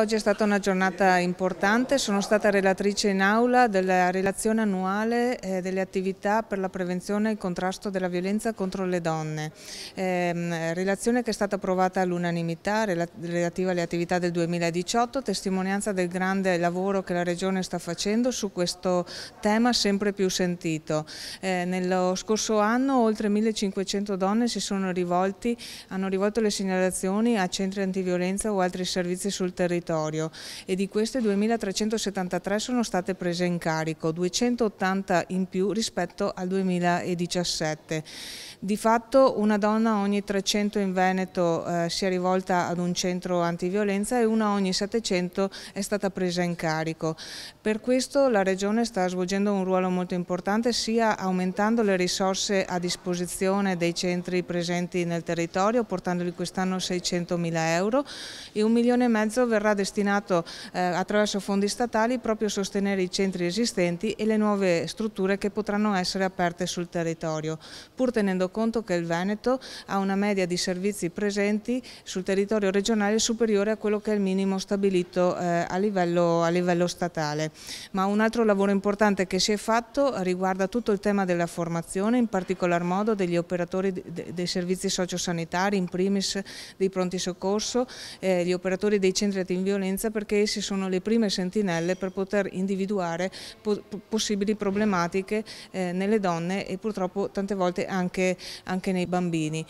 Oggi è stata una giornata importante, sono stata relatrice in aula della relazione annuale eh, delle attività per la prevenzione e il contrasto della violenza contro le donne, ehm, relazione che è stata approvata all'unanimità relativa alle attività del 2018, testimonianza del grande lavoro che la Regione sta facendo su questo tema sempre più sentito. Eh, nello scorso anno oltre 1500 donne si sono rivolti, hanno rivolto le segnalazioni a centri antiviolenza o altri servizi sul territorio territorio e di queste 2.373 sono state prese in carico, 280 in più rispetto al 2017. Di fatto una donna ogni 300 in Veneto eh, si è rivolta ad un centro antiviolenza e una ogni 700 è stata presa in carico. Per questo la Regione sta svolgendo un ruolo molto importante sia aumentando le risorse a disposizione dei centri presenti nel territorio, portandoli quest'anno a 600 mila euro e un milione e mezzo verrà destinato eh, attraverso fondi statali proprio a sostenere i centri esistenti e le nuove strutture che potranno essere aperte sul territorio, pur tenendo conto che il Veneto ha una media di servizi presenti sul territorio regionale superiore a quello che è il minimo stabilito eh, a, livello, a livello statale. Ma un altro lavoro importante che si è fatto riguarda tutto il tema della formazione, in particolar modo degli operatori dei servizi sociosanitari, in primis dei pronti soccorso, eh, gli operatori dei centri attivi violenza perché essi sono le prime sentinelle per poter individuare po possibili problematiche eh, nelle donne e purtroppo tante volte anche, anche nei bambini.